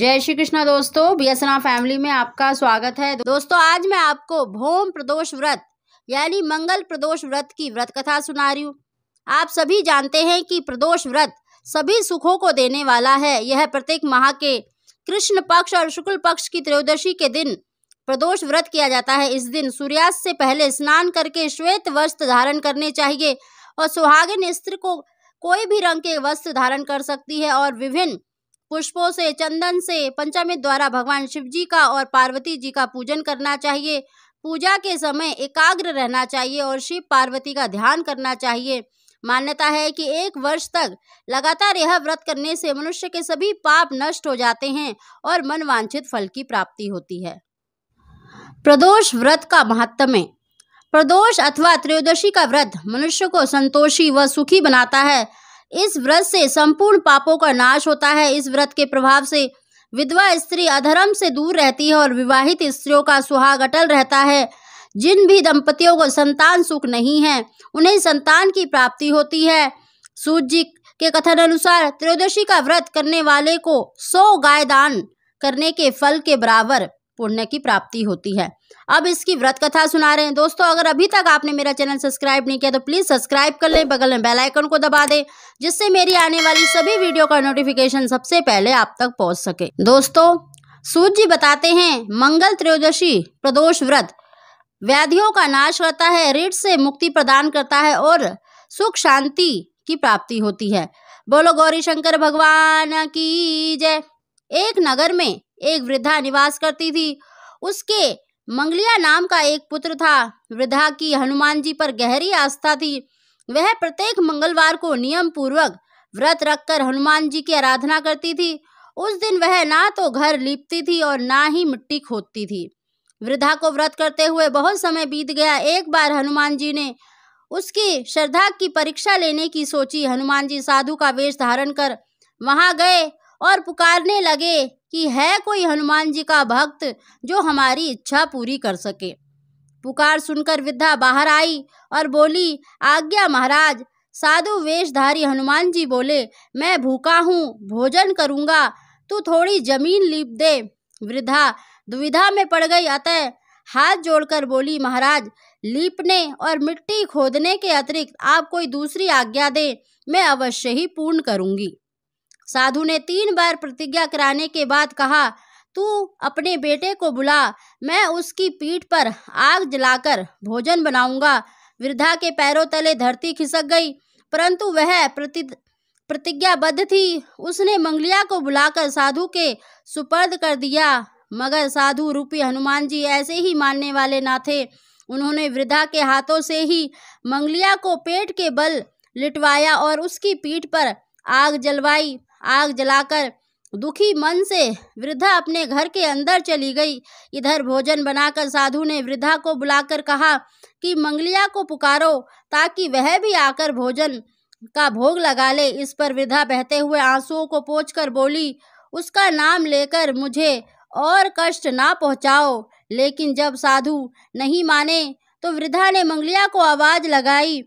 जय श्री कृष्णा दोस्तों बीएसना फैमिली में आपका स्वागत है दोस्तों आज मैं आपको भोम प्रदोष व्रत यानी मंगल प्रदोष व्रत की व्रत कथा सुना रही हूँ आप सभी जानते हैं कि प्रदोष व्रत सभी सुखों को देने वाला है यह प्रत्येक माह के कृष्ण पक्ष और शुक्ल पक्ष की त्रयोदशी के दिन प्रदोष व्रत किया जाता है इस दिन सूर्यास्त से पहले स्नान करके श्वेत वस्त्र धारण करने चाहिए और सुहागिन स्त्री को कोई भी रंग के वस्त्र धारण कर सकती है और विभिन्न पुष्पों से चंदन से पंचमी द्वारा भगवान शिव जी का और पार्वती जी का पूजन करना चाहिए पूजा के समय एकाग्र रहना चाहिए और शिव पार्वती का ध्यान करना चाहिए मान्यता है कि एक वर्ष तक लगातार यह व्रत करने से मनुष्य के सभी पाप नष्ट हो जाते हैं और मन वांछित फल की प्राप्ति होती है प्रदोष व्रत का महत्व प्रदोष अथवा त्रयोदशी का व्रत मनुष्य को संतोषी व सुखी बनाता है इस व्रत से संपूर्ण पापों का नाश होता है इस व्रत के प्रभाव से विधवा स्त्री अधर्म से दूर रहती है और विवाहित स्त्रियों का सुहाग अटल रहता है जिन भी दंपतियों को संतान सुख नहीं है उन्हें संतान की प्राप्ति होती है सूर्य जी के कथन अनुसार त्रयोदशी का व्रत करने वाले को सौ गाय दान करने के फल के बराबर पुण्य की प्राप्ति होती है अब इसकी व्रत कथा सुना रहे हैं दोस्तों अगर अभी तक आपने मेरा चैनल सब्सक्राइब नहीं किया तो प्लीज़ सब्सक्राइब कर लें बगल में बेल आइकन को दबा दें जिससे मेरी आने वाली सभी वीडियो का नोटिफिकेशन सबसे पहले आप तक पहुंच सके दोस्तों सूर्य जी बताते हैं मंगल त्रयोदशी प्रदोष व्रत व्याधियों का नाश करता है ऋण से मुक्ति प्रदान करता है और सुख शांति की प्राप्ति होती है बोलो गौरी शंकर भगवान की जय एक नगर में एक वृद्धा निवास करती थी उसके मंगलिया नाम का एक पुत्र था वृद्धा की हनुमान जी पर गहरी आस्था थी वह प्रत्येक मंगलवार को नियम पूर्वक व्रत रखकर हनुमान जी की आराधना करती थी उस दिन वह ना तो घर लीपती थी और ना ही मिट्टी खोदती थी वृद्धा को व्रत करते हुए बहुत समय बीत गया एक बार हनुमान जी ने उसकी श्रद्धा की परीक्षा लेने की सोची हनुमान जी साधु का वेश धारण कर वहां गए और पुकारने लगे कि है कोई हनुमान जी का भक्त जो हमारी इच्छा पूरी कर सके पुकार सुनकर विद्या बाहर आई और बोली आज्ञा महाराज साधु वेशधारी हनुमान जी बोले मैं भूखा हूँ भोजन करूँगा तू थोड़ी जमीन लीप दे वृद्धा दुविधा में पड़ गई अतः हाथ जोड़कर बोली महाराज लीपने और मिट्टी खोदने के अतिरिक्त आप कोई दूसरी आज्ञा दें मैं अवश्य ही पूर्ण करूँगी साधु ने तीन बार प्रतिज्ञा कराने के बाद कहा तू अपने बेटे को बुला मैं उसकी पीठ पर आग जलाकर भोजन बनाऊंगा वृद्धा के पैरों तले धरती खिसक गई परंतु वह प्रति प्रतिज्ञाबद्ध थी उसने मंगलिया को बुलाकर साधु के सुपर्द कर दिया मगर साधु रूपी हनुमान जी ऐसे ही मानने वाले ना थे उन्होंने वृद्धा के हाथों से ही मंगलिया को पेट के बल लिटवाया और उसकी पीठ पर आग जलवाई आग जलाकर दुखी मन से वृद्धा अपने घर के अंदर चली गई इधर भोजन बनाकर साधु ने वृद्धा को बुलाकर कहा कि मंगलिया को पुकारो ताकि वह भी आकर भोजन का भोग लगा ले इस पर वृद्धा बहते हुए आंसुओं को पोछ बोली उसका नाम लेकर मुझे और कष्ट ना पहुंचाओ लेकिन जब साधु नहीं माने तो वृद्धा ने मंगलिया को आवाज़ लगाई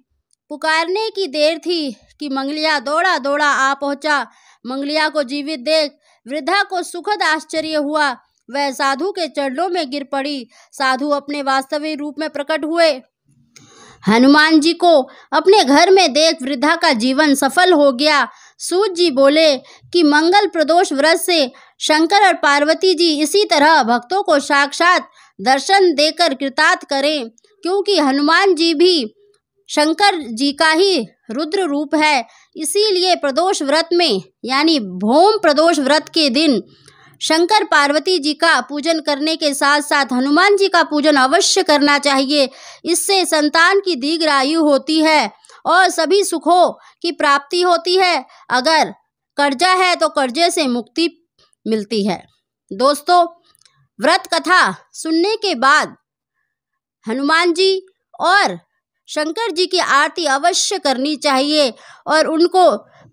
पुकारने की देर थी कि मंगलिया दौड़ा दौड़ा आ पहुंचा मंगलिया को जीवित देख वृद्धा को सुखद आश्चर्य हुआ वह साधु के चरणों में गिर पड़ी साधु अपने वास्तविक रूप में प्रकट हुए हनुमान जी को अपने घर में देख वृद्धा का जीवन सफल हो गया सूत जी बोले कि मंगल प्रदोष व्रत से शंकर और पार्वती जी इसी तरह भक्तों को साक्षात दर्शन देकर कृतार्थ करें क्योंकि हनुमान जी भी शंकर जी का ही रुद्र रूप है इसीलिए प्रदोष व्रत में यानी भोम प्रदोष व्रत के दिन शंकर पार्वती जी का पूजन करने के साथ साथ हनुमान जी का पूजन अवश्य करना चाहिए इससे संतान की दीर्घ आयु होती है और सभी सुखों की प्राप्ति होती है अगर कर्जा है तो कर्जे से मुक्ति मिलती है दोस्तों व्रत कथा सुनने के बाद हनुमान जी और शंकर जी की आरती अवश्य करनी चाहिए और उनको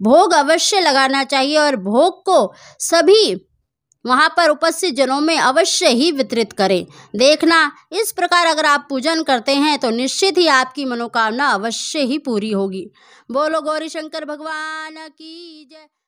भोग अवश्य लगाना चाहिए और भोग को सभी वहाँ पर उपस्थित जनों में अवश्य ही वितरित करें देखना इस प्रकार अगर आप पूजन करते हैं तो निश्चित ही आपकी मनोकामना अवश्य ही पूरी होगी बोलो गौरी शंकर भगवान की जय